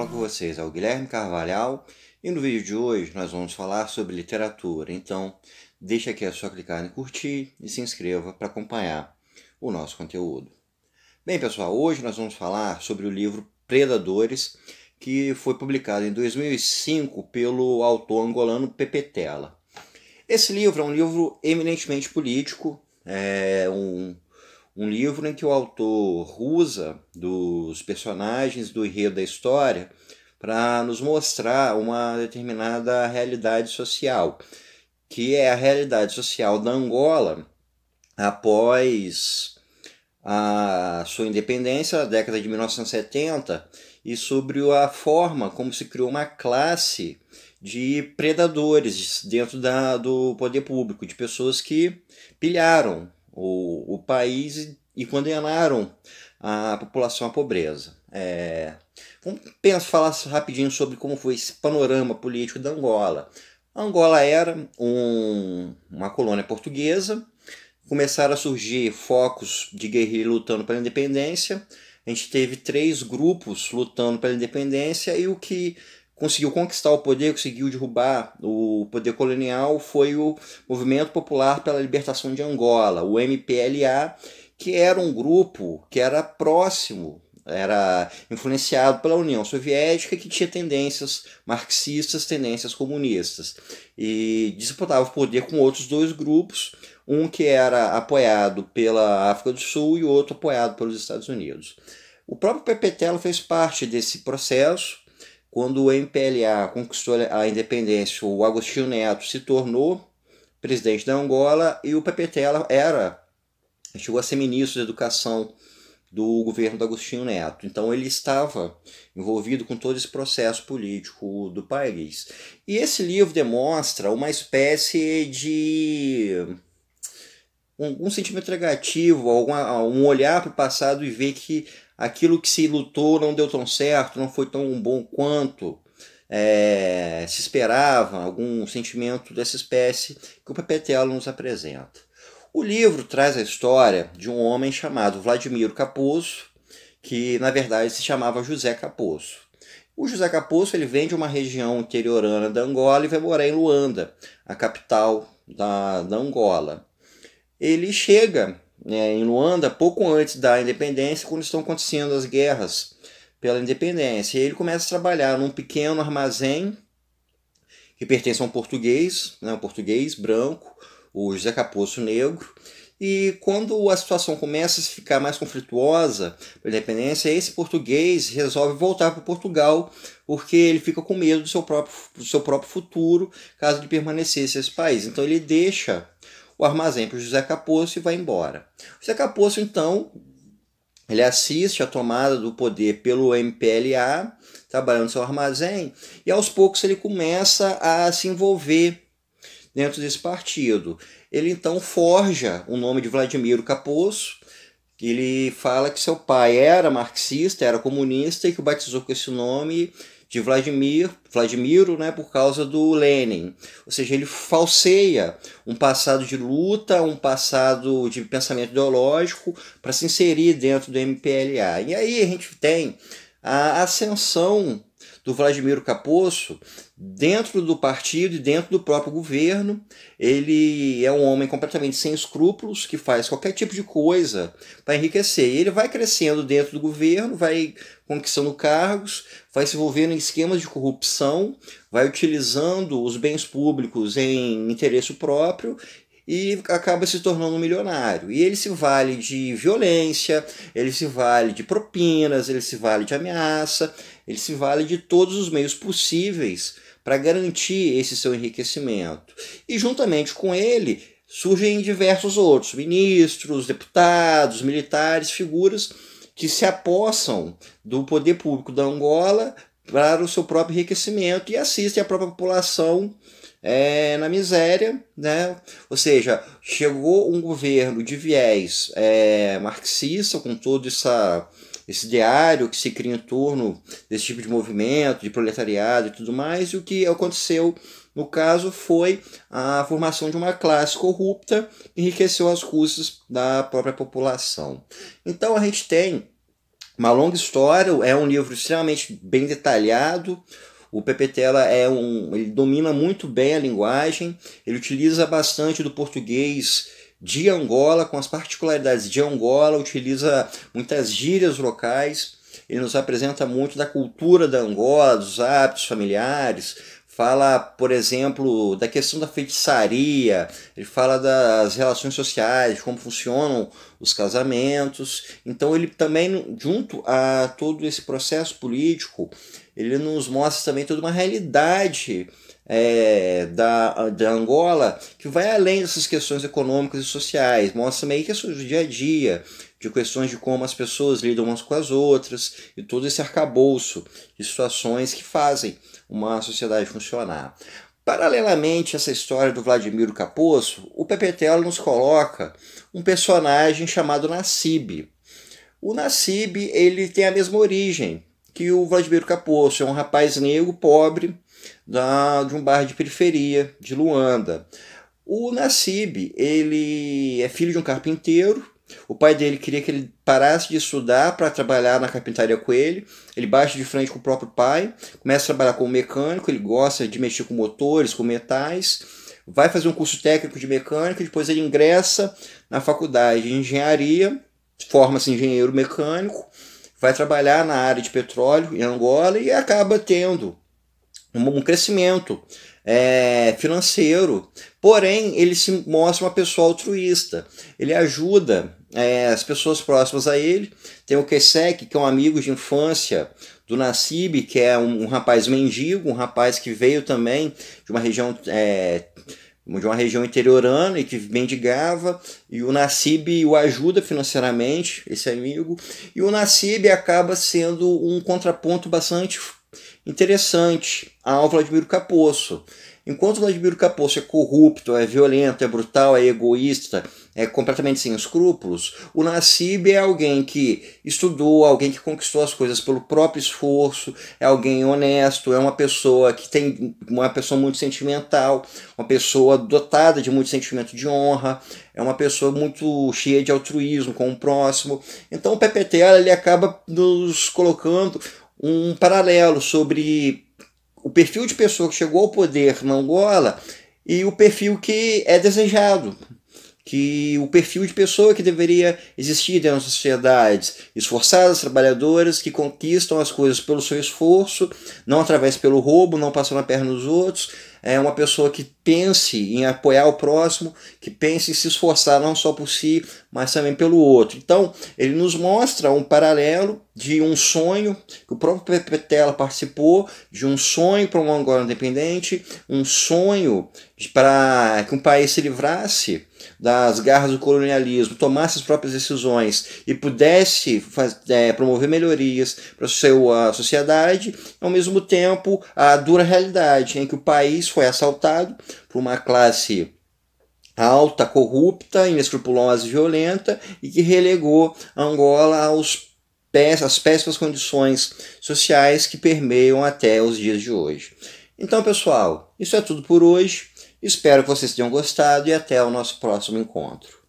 fala com vocês é o Guilherme Carvalhal e no vídeo de hoje nós vamos falar sobre literatura. Então, deixa aqui é só clicar em curtir e se inscreva para acompanhar o nosso conteúdo. Bem, pessoal, hoje nós vamos falar sobre o livro Predadores, que foi publicado em 2005 pelo autor angolano Pepe Tela. Esse livro é um livro eminentemente político, é um um livro em que o autor usa dos personagens do enredo da história para nos mostrar uma determinada realidade social, que é a realidade social da Angola após a sua independência na década de 1970 e sobre a forma como se criou uma classe de predadores dentro da, do poder público, de pessoas que pilharam o, o país e, e condenaram a população à pobreza. É, vamos falar rapidinho sobre como foi esse panorama político da Angola. A Angola era um, uma colônia portuguesa, começaram a surgir focos de guerrilha lutando pela independência. A gente teve três grupos lutando pela independência e o que conseguiu conquistar o poder, conseguiu derrubar o poder colonial foi o Movimento Popular pela Libertação de Angola, o MPLA, que era um grupo que era próximo era influenciado pela União Soviética que tinha tendências marxistas, tendências comunistas e disputava o poder com outros dois grupos, um que era apoiado pela África do Sul e outro apoiado pelos Estados Unidos. O próprio Pepetelo fez parte desse processo quando o MPLA conquistou a independência, o Agostinho Neto se tornou presidente da Angola e o Pepetela era, chegou a ser ministro da Educação do governo do Agostinho Neto. Então ele estava envolvido com todo esse processo político do país. E esse livro demonstra uma espécie de um, um sentimento negativo, algum um olhar para o passado e ver que aquilo que se lutou não deu tão certo, não foi tão bom quanto é, se esperava, algum sentimento dessa espécie que o Papetelo nos apresenta. O livro traz a história de um homem chamado Vladimiro Capozzo, que na verdade se chamava José Capozzo. O José Capozzo ele vem de uma região interiorana da Angola e vai morar em Luanda, a capital da, da Angola. Ele chega né, em Luanda pouco antes da independência, quando estão acontecendo as guerras pela independência. E ele começa a trabalhar num pequeno armazém que pertence a um português, né, um português branco, o José Capoço Negro. E quando a situação começa a ficar mais conflituosa pela independência, esse português resolve voltar para Portugal, porque ele fica com medo do seu próprio, do seu próprio futuro caso ele permanecesse nesse país. Então ele deixa o armazém para o José Capoço e vai embora. O José Capoço, então, ele assiste a tomada do poder pelo MPLA, trabalhando no seu armazém, e aos poucos ele começa a se envolver dentro desse partido. Ele então forja o nome de Vladimiro Caposso, ele fala que seu pai era marxista, era comunista e que o batizou com esse nome de Vladimir, Vladimiro, né, por causa do Lenin. Ou seja, ele falseia um passado de luta, um passado de pensamento ideológico para se inserir dentro do MPLA. E aí a gente tem a ascensão do Vladimiro Caposso dentro do partido e dentro do próprio governo. Ele é um homem completamente sem escrúpulos que faz qualquer tipo de coisa para enriquecer. E ele vai crescendo dentro do governo, vai conquistando cargos, vai se envolvendo em esquemas de corrupção, vai utilizando os bens públicos em interesse próprio e acaba se tornando um milionário. E ele se vale de violência, ele se vale de propinas, ele se vale de ameaça, ele se vale de todos os meios possíveis para garantir esse seu enriquecimento. E juntamente com ele surgem diversos outros ministros, deputados, militares, figuras que se apossam do poder público da Angola para o seu próprio enriquecimento e assistem a própria população é, na miséria, né? Ou seja, chegou um governo de viés é, marxista com toda essa esse diário que se cria em torno desse tipo de movimento, de proletariado e tudo mais, e o que aconteceu no caso foi a formação de uma classe corrupta que enriqueceu as custas da própria população. Então a gente tem uma longa história, é um livro extremamente bem detalhado, o Pepetela é um, ele domina muito bem a linguagem, ele utiliza bastante do português de Angola, com as particularidades de Angola, utiliza muitas gírias locais. Ele nos apresenta muito da cultura da Angola, dos hábitos familiares, fala, por exemplo, da questão da feitiçaria, ele fala das relações sociais, como funcionam os casamentos. Então ele também, junto a todo esse processo político, ele nos mostra também toda uma realidade é, da, da Angola que vai além dessas questões econômicas e sociais, mostra meio questões do dia a dia, de questões de como as pessoas lidam umas com as outras e todo esse arcabouço de situações que fazem uma sociedade funcionar. Paralelamente a essa história do Vladimiro Caposso, o Pepetelo nos coloca um personagem chamado Nassib. O Nassib ele tem a mesma origem que o Vladimiro Caposso é um rapaz negro pobre da, de um bairro de periferia de Luanda. O Nassib, ele é filho de um carpinteiro. O pai dele queria que ele parasse de estudar para trabalhar na carpintaria com ele. Ele bate de frente com o próprio pai, começa a trabalhar como mecânico, ele gosta de mexer com motores, com metais. Vai fazer um curso técnico de mecânica, depois ele ingressa na faculdade de engenharia, forma-se engenheiro mecânico vai trabalhar na área de petróleo em Angola e acaba tendo um crescimento é, financeiro. Porém, ele se mostra uma pessoa altruísta. Ele ajuda é, as pessoas próximas a ele. Tem o Kesek, que é um amigo de infância do Nasib que é um, um, rapaz mendigo, um rapaz que veio também de uma região é, de uma região interiorana e que mendigava, e o Nassib o ajuda financeiramente, esse amigo, e o Nassib acaba sendo um contraponto bastante interessante a Vladimiro Caposso. Enquanto Vladimir Caposso é corrupto, é violento, é brutal, é egoísta, é completamente sem escrúpulos, o Nassib é alguém que estudou, alguém que conquistou as coisas pelo próprio esforço, é alguém honesto, é uma pessoa que tem uma pessoa muito sentimental, uma pessoa dotada de muito sentimento de honra, é uma pessoa muito cheia de altruísmo com o próximo. Então o PPTL ele acaba nos colocando um paralelo sobre o perfil de pessoa que chegou ao poder na Angola e o perfil que é desejado, que o perfil de pessoa que deveria existir dentro das sociedades, esforçadas, trabalhadoras, que conquistam as coisas pelo seu esforço, não através pelo roubo, não passando a perna nos outros, é uma pessoa que pense em apoiar o próximo, que pense em se esforçar não só por si, mas também pelo outro. Então, ele nos mostra um paralelo de um sonho que o próprio Petela participou, de um sonho para uma Angola independente, um sonho para que um país se livrasse das garras do colonialismo, tomasse as próprias decisões e pudesse é, promover melhorias para a sua sociedade, ao mesmo tempo a dura realidade em que o país foi assaltado para uma classe alta, corrupta, inescrupulosa e violenta e que relegou Angola aos pés, às péssimas condições sociais que permeiam até os dias de hoje. Então, pessoal, isso é tudo por hoje. Espero que vocês tenham gostado e até o nosso próximo encontro.